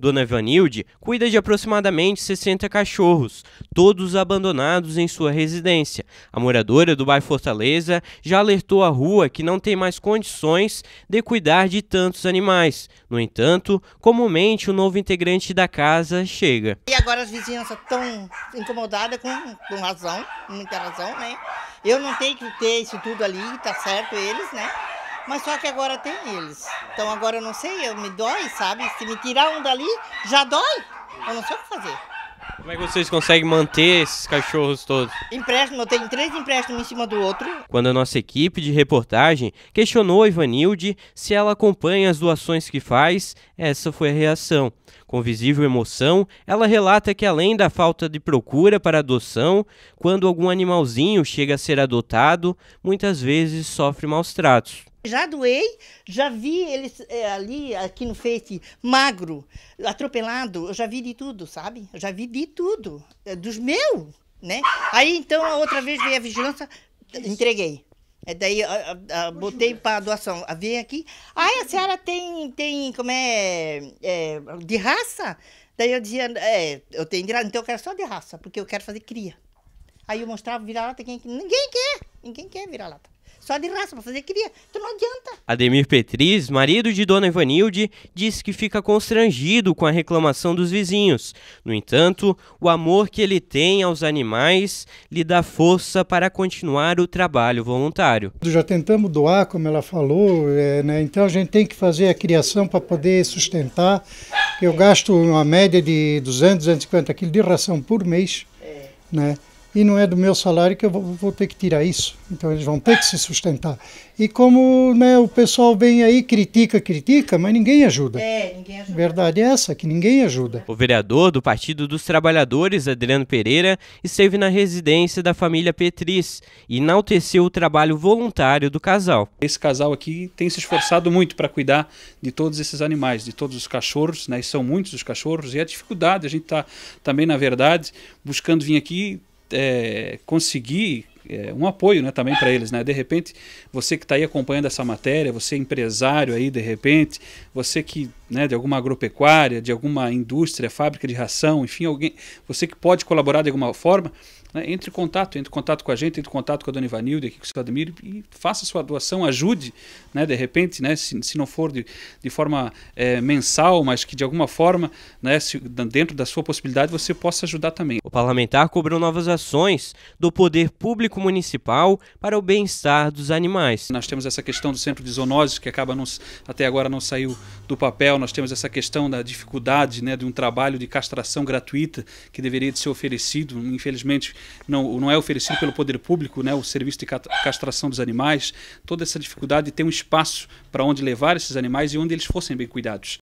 Dona Vanilde cuida de aproximadamente 60 cachorros, todos abandonados em sua residência. A moradora do bairro Fortaleza já alertou a rua que não tem mais condições de cuidar de tantos animais. No entanto, comumente o novo integrante da casa chega. E agora as vizinhanças estão incomodadas com, com razão, muita razão, né? Eu não tenho que ter isso tudo ali, tá certo eles, né? Mas só que agora tem eles. Então agora eu não sei, eu me dói, sabe? Se me tirar um dali, já dói. Eu não sei o que fazer. Como é que vocês conseguem manter esses cachorros todos? Empréstimo, eu tenho três empréstimos em cima do outro. Quando a nossa equipe de reportagem questionou a Ivanilde se ela acompanha as doações que faz, essa foi a reação. Com visível emoção, ela relata que além da falta de procura para adoção, quando algum animalzinho chega a ser adotado, muitas vezes sofre maus tratos. Já doei, já vi eles é, ali, aqui no Face, magro, atropelado, eu já vi de tudo, sabe? já vi de tudo, é, dos meus, né? Aí então, a outra vez veio a vigilância, entreguei. É daí a, a, a, botei para doação. Ah, vem aqui. ai a senhora tem, tem como é, é de raça? Daí eu dizia, é, eu tenho de raça, então eu quero só de raça, porque eu quero fazer cria. Aí eu mostrava vira-lata, ninguém quer, ninguém quer vira-lata. Só de raça, pra fazer cria. não adianta. Ademir Petriz, marido de Dona Ivanilde, diz que fica constrangido com a reclamação dos vizinhos. No entanto, o amor que ele tem aos animais lhe dá força para continuar o trabalho voluntário. Já tentamos doar, como ela falou, é, né? então a gente tem que fazer a criação para poder sustentar. Eu gasto uma média de 200, 250 quilos de ração por mês. É. Né? e não é do meu salário que eu vou, vou, ter que tirar isso. Então eles vão ter que se sustentar. E como né, o pessoal vem aí, critica, critica, mas ninguém ajuda. É, ninguém ajuda. Verdade é essa, que ninguém ajuda. O vereador do Partido dos Trabalhadores, Adriano Pereira, esteve na residência da família Petris e enalteceu o trabalho voluntário do casal. Esse casal aqui tem se esforçado muito para cuidar de todos esses animais, de todos os cachorros, né? E são muitos os cachorros, e a dificuldade, a gente está também, na verdade, buscando vir aqui é, conseguir é, um apoio né, também para eles. Né? De repente, você que está aí acompanhando essa matéria, você é empresário aí, de repente, você que né, de alguma agropecuária, de alguma indústria, fábrica de ração, enfim, alguém, você que pode colaborar de alguma forma, né, entre em contato, entre em contato com a gente, entre em contato com a Dona Ivanilda, aqui com o seu Ademir, e faça sua doação, ajude, né, de repente, né, se, se não for de, de forma é, mensal, mas que de alguma forma, né, se, dentro da sua possibilidade, você possa ajudar também. O parlamentar cobrou novas ações do poder público municipal para o bem-estar dos animais. Nós temos essa questão do centro de zoonoses, que acaba não, até agora não saiu do papel, nós temos essa questão da dificuldade né, de um trabalho de castração gratuita que deveria ser oferecido, infelizmente não, não é oferecido pelo poder público, né, o serviço de castração dos animais, toda essa dificuldade de ter um espaço para onde levar esses animais e onde eles fossem bem cuidados.